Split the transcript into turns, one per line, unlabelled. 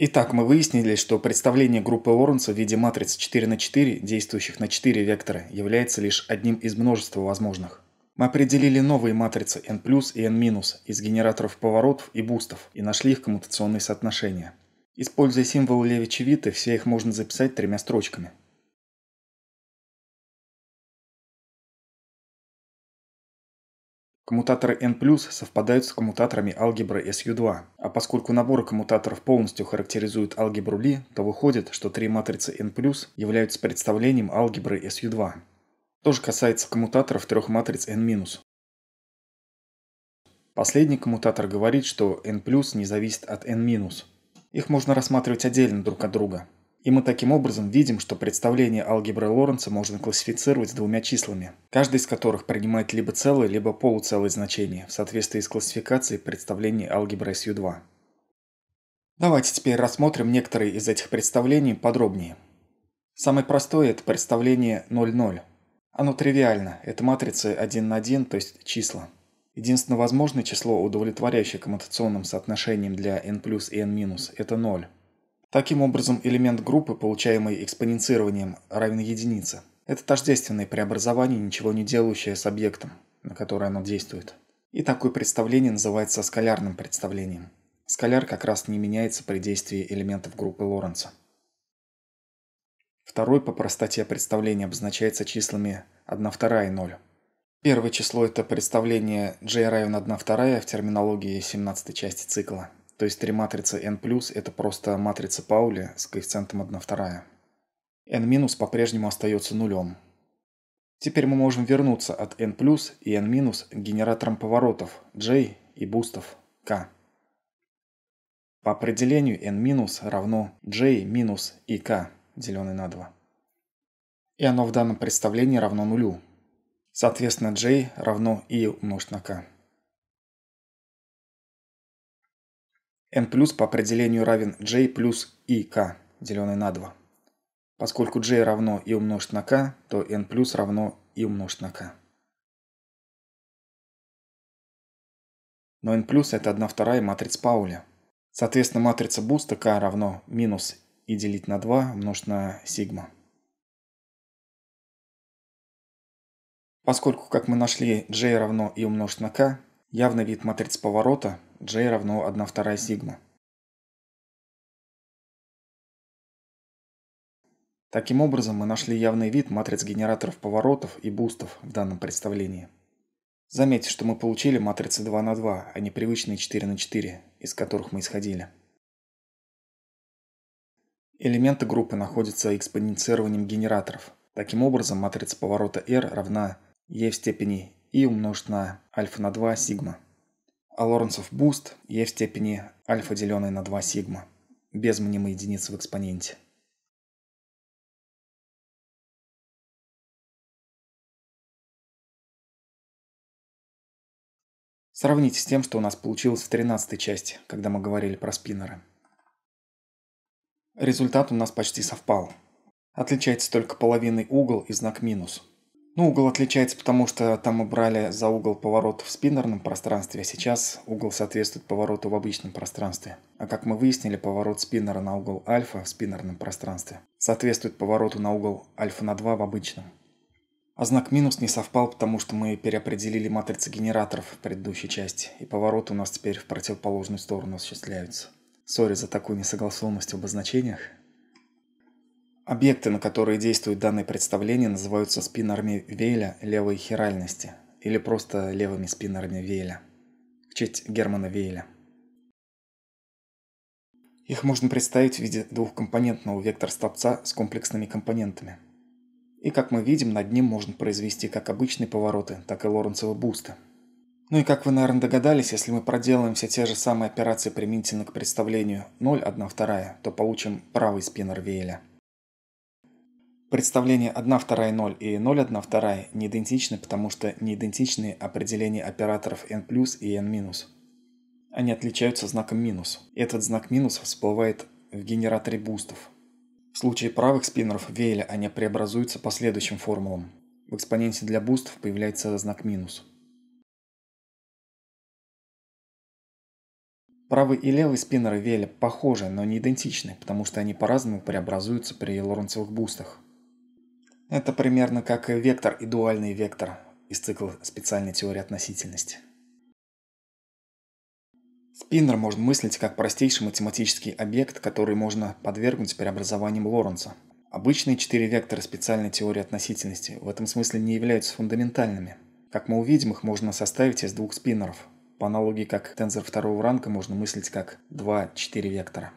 Итак, мы выяснили, что представление группы Лоренца в виде матриц 4 на 4, действующих на 4 вектора, является лишь одним из множества возможных. Мы определили новые матрицы n+, и n- из генераторов поворотов и бустов и нашли их коммутационные соотношения. Используя символы Левичевиты, все их можно записать тремя строчками. Коммутаторы N+, совпадают с коммутаторами алгебры SU2, а поскольку набор коммутаторов полностью характеризует алгебру Ли, то выходит, что три матрицы N+, являются представлением алгебры SU2. То же касается коммутаторов трех матриц N-. Последний коммутатор говорит, что N+, не зависит от N-. Их можно рассматривать отдельно друг от друга, и мы таким образом видим, что представление алгебры Лоренца можно классифицировать двумя числами, каждый из которых принимает либо целое, либо полуцелое значение в соответствии с классификацией представлений алгебры SU2. Давайте теперь рассмотрим некоторые из этих представлений подробнее. Самое простое – это представление 0,0. Оно тривиально, это матрицы 1 на 1, то есть числа. Единственно возможное число, удовлетворяющее коммутационным соотношением для n плюс и n минус, это 0. Таким образом, элемент группы, получаемый экспоненцированием, равен единице. Это тождественное преобразование, ничего не делающее с объектом, на который оно действует. И такое представление называется скалярным представлением. Скаляр как раз не меняется при действии элементов группы Лоренца. Второй по простоте представление обозначается числами 1 2 и 0. Первое число – это представление J равен 1 2 в терминологии 17 части цикла – то есть три матрицы n+, плюс это просто матрица Паули с коэффициентом 1 вторая. n- минус по-прежнему остается нулем. Теперь мы можем вернуться от n+, плюс и n- к генераторам поворотов j и бустов k. По определению n- минус равно j минус и k, деленное на 2. И оно в данном представлении равно нулю. Соответственно, j равно и умножить на k. n плюс по определению равен j плюс и k, деленное на 2. Поскольку j равно и умножить на k, то n плюс равно и умножить на k. Но n плюс это 1 вторая матрица Пауля. Соответственно, матрица буста k равно минус и делить на 2 умножить на сигма. Поскольку, как мы нашли, j равно и умножить на k, Явный вид матриц поворота J равно 1 вторая сигма. Таким образом, мы нашли явный вид матриц генераторов поворотов и бустов в данном представлении. Заметьте, что мы получили матрицы 2 на 2, а не привычные 4 на 4, из которых мы исходили. Элементы группы находятся экспоненцированием генераторов. Таким образом, матрица поворота R равна e в степени и умножить на альфа на 2 сигма. А Лоренцов буст е в степени альфа деленное на 2 сигма, без мнимой единицы в экспоненте. Сравните с тем, что у нас получилось в 13 части, когда мы говорили про спиннеры. Результат у нас почти совпал. Отличается только половинный угол и знак минус – ну, угол отличается, потому что там мы брали за угол поворот в спиннерном пространстве, а сейчас угол соответствует повороту в обычном пространстве. А как мы выяснили, поворот спиннера на угол альфа в спиннерном пространстве соответствует повороту на угол альфа на 2 в обычном. А знак минус не совпал, потому что мы переопределили матрицы генераторов в предыдущей части, и повороты у нас теперь в противоположную сторону осуществляются. Сори за такую несогласованность в обозначениях. Объекты, на которые действуют данные представления, называются спинарами Вейля левой хиральности или просто левыми спинарами Вейля в честь Германа Вейля. Их можно представить в виде двухкомпонентного вектор-столбца с комплексными компонентами. И как мы видим, над ним можно произвести как обычные повороты, так и лоренцевы бусты. Ну и как вы, наверное, догадались, если мы проделаем все те же самые операции применительно к представлению 0, 1, 2, то получим правый спиннер Вейля – представления 1, 2, 0 и 0, 1, 2 не идентичны, потому что не идентичны определения операторов n+, и n-. Они отличаются знаком минус. Этот знак минус всплывает в генераторе бустов. В случае правых спиннеров Вейля они преобразуются по следующим формулам. В экспоненте для бустов появляется знак минус. Правый и левый спиннеры Веля похожи, но не идентичны, потому что они по-разному преобразуются при лоренцевых бустах. Это примерно как вектор и дуальный вектор из цикла специальной теории относительности. Спиннер можно мыслить как простейший математический объект, который можно подвергнуть преобразованием Лоренца. Обычные четыре вектора специальной теории относительности в этом смысле не являются фундаментальными. Как мы увидим, их можно составить из двух спиннеров. По аналогии, как тензор второго ранга можно мыслить как 2-4 вектора.